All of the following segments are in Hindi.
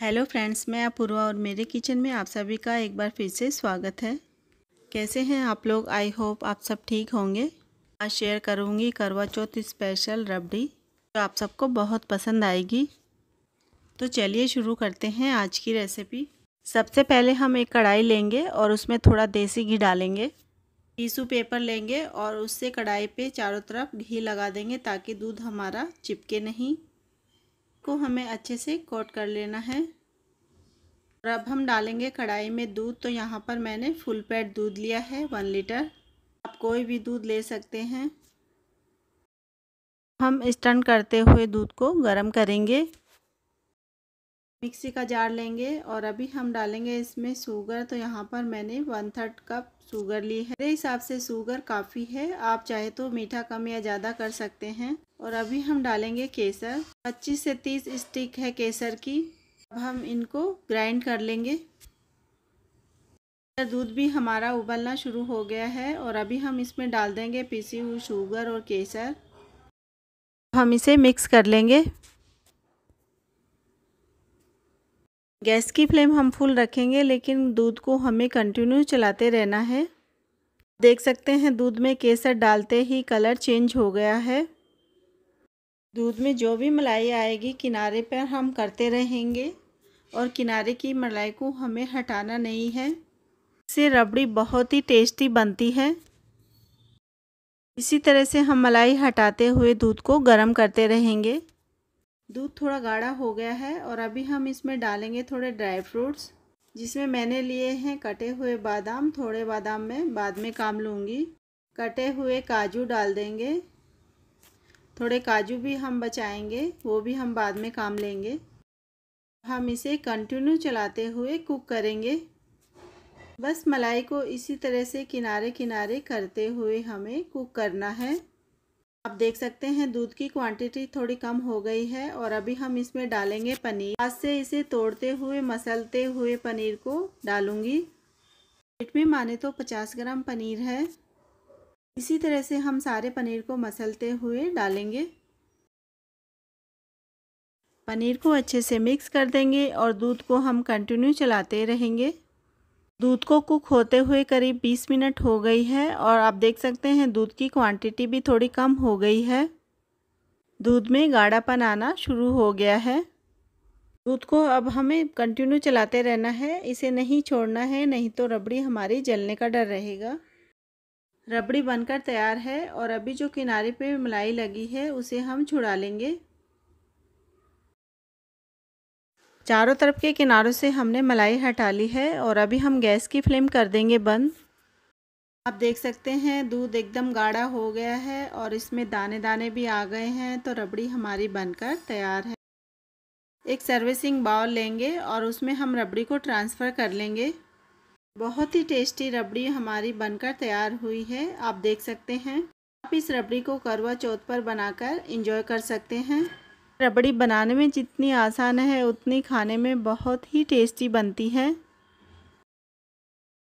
हेलो फ्रेंड्स मैं अपूर्वा और मेरे किचन में आप सभी का एक बार फिर से स्वागत है कैसे हैं आप लोग आई होप आप सब ठीक होंगे आज शेयर करूंगी करवा चौथ स्पेशल रबड़ी जो आप सबको बहुत पसंद आएगी तो चलिए शुरू करते हैं आज की रेसिपी सबसे पहले हम एक कढ़ाई लेंगे और उसमें थोड़ा देसी घी डालेंगे टीसू पेपर लेंगे और उससे कढ़ाई पे चारों तरफ घी लगा देंगे ताकि दूध हमारा चिपके नहीं को हमें अच्छे से कोट कर लेना है और अब हम डालेंगे कढ़ाई में दूध तो यहाँ पर मैंने फुल पैड दूध लिया है वन लीटर आप कोई भी दूध ले सकते हैं हम स्टन करते हुए दूध को गर्म करेंगे मिक्सी का जार लेंगे और अभी हम डालेंगे इसमें शुगर तो यहाँ पर मैंने वन थर्ड कप शुगर ली है मेरे हिसाब से शुगर काफ़ी है आप चाहे तो मीठा कम या ज़्यादा कर सकते हैं और अभी हम डालेंगे केसर 25 से 30 स्टिक है केसर की अब हम इनको ग्राइंड कर लेंगे दूध भी हमारा उबलना शुरू हो गया है और अभी हम इसमें डाल देंगे पीसी हुई शुगर और केसर हम इसे मिक्स कर लेंगे गैस की फ्लेम हम फुल रखेंगे लेकिन दूध को हमें कंटिन्यू चलाते रहना है देख सकते हैं दूध में केसर डालते ही कलर चेंज हो गया है दूध में जो भी मलाई आएगी किनारे पर हम करते रहेंगे और किनारे की मलाई को हमें हटाना नहीं है इससे रबड़ी बहुत ही टेस्टी बनती है इसी तरह से हम मलाई हटाते हुए दूध को गर्म करते रहेंगे दूध थोड़ा गाढ़ा हो गया है और अभी हम इसमें डालेंगे थोड़े ड्राई फ्रूट्स जिसमें मैंने लिए हैं कटे हुए बादाम थोड़े बादाम मैं बाद में काम लूँगी कटे हुए काजू डाल देंगे थोड़े काजू भी हम बचाएंगे वो भी हम बाद में काम लेंगे हम इसे कंटिन्यू चलाते हुए कुक करेंगे बस मलाई को इसी तरह से किनारे किनारे करते हुए हमें कुक करना है आप देख सकते हैं दूध की क्वांटिटी थोड़ी कम हो गई है और अभी हम इसमें डालेंगे पनीर हाथ से इसे तोड़ते हुए मसलते हुए पनीर को डालूंगी प्लेट में माने तो 50 ग्राम पनीर है इसी तरह से हम सारे पनीर को मसलते हुए डालेंगे पनीर को अच्छे से मिक्स कर देंगे और दूध को हम कंटिन्यू चलाते रहेंगे दूध को कुक होते हुए करीब 20 मिनट हो गई है और आप देख सकते हैं दूध की क्वांटिटी भी थोड़ी कम हो गई है दूध में गाढ़ापन आना शुरू हो गया है दूध को अब हमें कंटिन्यू चलाते रहना है इसे नहीं छोड़ना है नहीं तो रबड़ी हमारी जलने का डर रहेगा रबड़ी बनकर तैयार है और अभी जो किनारे पे मलाई लगी है उसे हम छुड़ा लेंगे चारों तरफ के किनारों से हमने मलाई हटा ली है और अभी हम गैस की फ्लेम कर देंगे बंद आप देख सकते हैं दूध एकदम गाढ़ा हो गया है और इसमें दाने दाने भी आ गए हैं तो रबड़ी हमारी बनकर तैयार है एक सर्विसिंग बाउल लेंगे और उसमें हम रबड़ी को ट्रांसफ़र कर लेंगे बहुत ही टेस्टी रबड़ी हमारी बनकर तैयार हुई है आप देख सकते हैं आप इस रबड़ी को करवा चौथ पर बनाकर इंजॉय कर सकते हैं रबड़ी बनाने में जितनी आसान है उतनी खाने में बहुत ही टेस्टी बनती है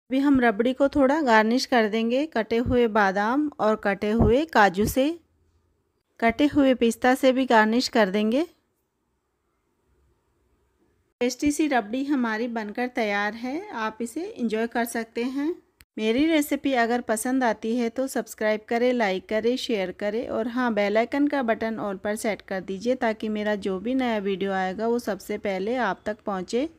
अभी हम रबड़ी को थोड़ा गार्निश कर देंगे कटे हुए बादाम और कटे हुए काजू से कटे हुए पिस्ता से भी गार्निश कर देंगे टेस्टी सी रबड़ी हमारी बनकर तैयार है आप इसे इंजॉय कर सकते हैं मेरी रेसिपी अगर पसंद आती है तो सब्सक्राइब करें लाइक करें शेयर करें और हाँ बेल आइकन का बटन ऑल पर सेट कर दीजिए ताकि मेरा जो भी नया वीडियो आएगा वो सबसे पहले आप तक पहुँचे